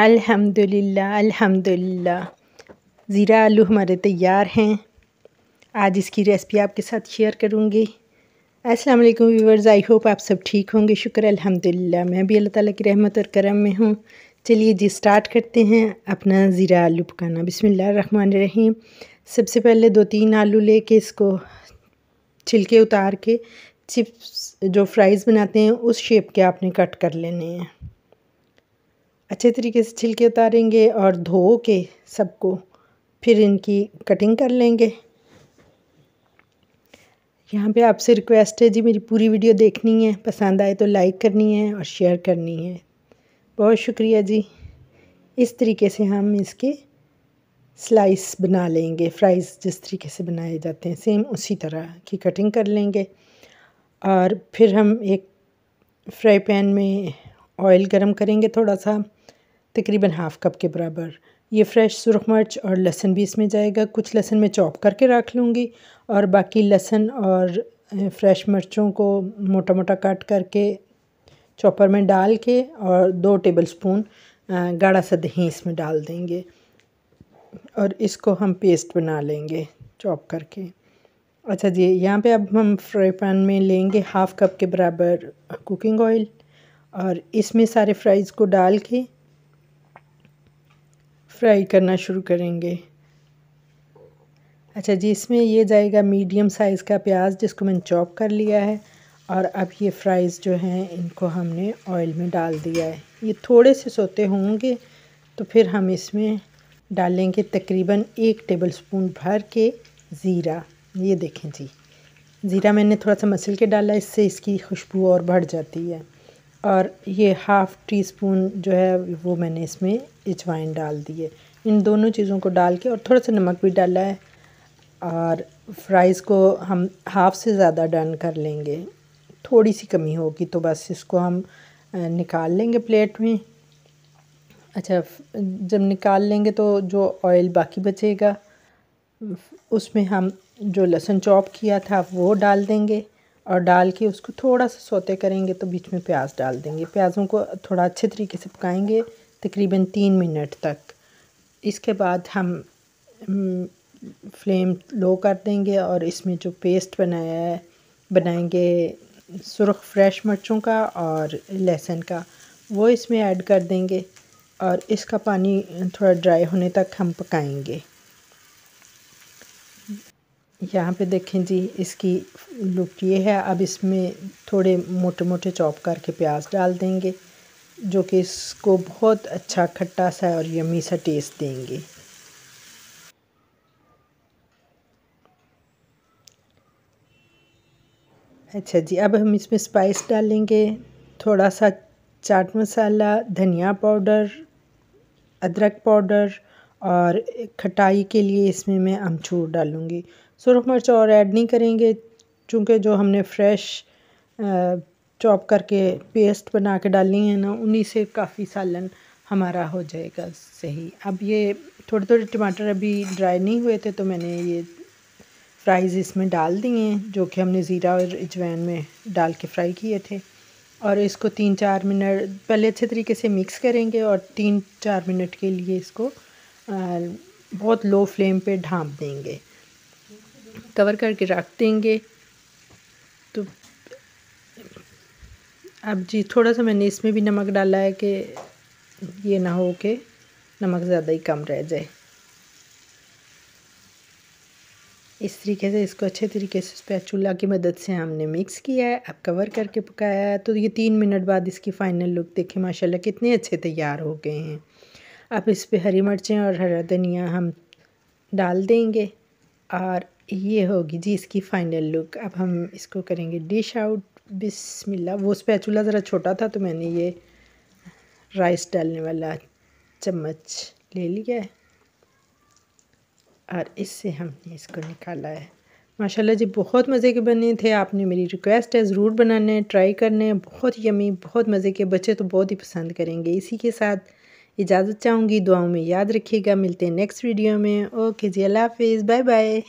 अल्हम्दुलिल्लाह अल्हम्दुलिल्लाह ज़ीरा आलू हमारे तैयार हैं आज इसकी रेसिपी आपके साथ शेयर करूँगी अस्सलाम वालेकुम व्यूवर्स आई होप आप सब ठीक होंगे शुक्र अल्हम्दुलिल्लाह मैं भी अल्लाह ताला की रहमत और करम में हूँ चलिए जी स्टार्ट करते हैं अपना ज़ीरा आलू पकाना बिसमिल्ल रहीम सबसे पहले दो तीन आलू लेके इसको छिलके उतार के चिप्स जो फ्राइज़ बनाते हैं उस शेप के आपने कट कर लेने हैं अच्छे तरीके से छिलके उतारेंगे और धो के सबको फिर इनकी कटिंग कर लेंगे यहाँ पे आपसे रिक्वेस्ट है जी मेरी पूरी वीडियो देखनी है पसंद आए तो लाइक करनी है और शेयर करनी है बहुत शुक्रिया जी इस तरीके से हम इसके स्लाइस बना लेंगे फ्राइज़ जिस तरीके से बनाए जाते हैं सेम उसी तरह की कटिंग कर लेंगे और फिर हम एक फ्राई पैन में ऑयल गरम करेंगे थोड़ा सा तकरीबन हाफ़ कप के बराबर ये फ्रेश सुरख मिर्च और लहसुन भी इसमें जाएगा कुछ लहसुन मैं चॉप करके रख लूँगी और बाकी लहसुन और फ्रेश मिर्चों को मोटा मोटा काट करके चॉपर में डाल के और दो टेबल स्पून गाढ़ा सा दही इसमें डाल देंगे और इसको हम पेस्ट बना लेंगे चॉप करके अच्छा जी यहाँ पे अब हम फ्राई पैन में लेंगे हाफ़ कप के बराबर कुकिंग ऑयल और इसमें सारे फ्राइज़ को डाल के फ्राई करना शुरू करेंगे अच्छा जी इसमें ये जाएगा मीडियम साइज़ का प्याज जिसको मैंने चॉप कर लिया है और अब ये फ्राइज़ जो हैं इनको हमने ऑयल में डाल दिया है ये थोड़े से सोते होंगे तो फिर हम इसमें डालेंगे तकरीबन एक टेबल स्पून भर के ज़ीरा ये देखें जी ज़ीरा मैंने थोड़ा सा मसल के डाला इससे इसकी खुशबू और बढ़ जाती है और ये हाफ़ टी स्पून जो है वो मैंने इसमें अजवाइन डाल दिए इन दोनों चीज़ों को डाल के और थोड़ा सा नमक भी डाला है और फ्राइज़ को हम हाफ़ से ज़्यादा डन कर लेंगे थोड़ी सी कमी होगी तो बस इसको हम निकाल लेंगे प्लेट में अच्छा जब निकाल लेंगे तो जो ऑयल बाकी बचेगा उसमें हम जो लहसुन चॉप किया था वो डाल देंगे और डाल के उसको थोड़ा सा सोते करेंगे तो बीच में प्याज डाल देंगे प्याज़ों को थोड़ा अच्छे तरीके से पकाएंगे तकरीबन तीन मिनट तक इसके बाद हम फ्लेम लो कर देंगे और इसमें जो पेस्ट बनाया है बनाएंगे सुरख फ्रेश मिर्चों का और लहसुन का वो इसमें ऐड कर देंगे और इसका पानी थोड़ा ड्राई होने तक हम पकाएंगे यहाँ पे देखें जी इसकी लुक ये है अब इसमें थोड़े मोटे मोटे चॉप करके प्याज डाल देंगे जो कि इसको बहुत अच्छा खट्टा सा और यमी सा टेस्ट देंगे अच्छा जी अब हम इसमें स्पाइस डालेंगे थोड़ा सा चाट मसाला धनिया पाउडर अदरक पाउडर और खटाई के लिए इसमें मैं अमचूर डालूँगी सुरख मिर्च और ऐड नहीं करेंगे चूँकि जो हमने फ्रेश चॉप करके पेस्ट बना के डालनी है ना उन्हीं से काफ़ी सालन हमारा हो जाएगा सही अब ये थोड़े थोड़े टमाटर अभी ड्राई नहीं हुए थे तो मैंने ये फ्राइज़ इसमें डाल दिए हैं जो कि हमने ज़ीरा और इजवैन में डाल के फ्राई किए थे और इसको तीन चार मिनट पहले अच्छे तरीके से मिक्स करेंगे और तीन चार मिनट के लिए इसको बहुत लो फ्लेम पे ढाँप देंगे कवर करके रख देंगे तो अब जी थोड़ा सा मैंने इसमें भी नमक डाला है कि ये ना हो के नमक ज़्यादा ही कम रह जाए इस तरीके से इसको अच्छे तरीके से चूल्हा की मदद से हमने मिक्स किया है अब कवर करके पकाया है तो ये तीन मिनट बाद इसकी फ़ाइनल लुक देखें माशाल्लाह कितने अच्छे तैयार हो गए हैं अब इस पे हरी मिर्चें और हरा धनिया हम डाल देंगे और ये होगी जी इसकी फ़ाइनल लुक अब हम इसको करेंगे डिश आउट बिस्मिल्लाह वो स्पैचुला ज़रा छोटा था तो मैंने ये राइस डालने वाला चम्मच ले लिया है और इससे हमने इसको निकाला है माशाल्लाह जी बहुत मज़े के बने थे आपने मेरी रिक्वेस्ट है ज़रूर बनाने ट्राई करने बहुत यमी बहुत मज़े के बच्चे तो बहुत ही पसंद करेंगे इसी के साथ इजाज़त चाहूँगी दुआओं में याद रखिएगा मिलते हैं नेक्स्ट वीडियो में ओके जी अल्लाह हाफिज़ बाय बाय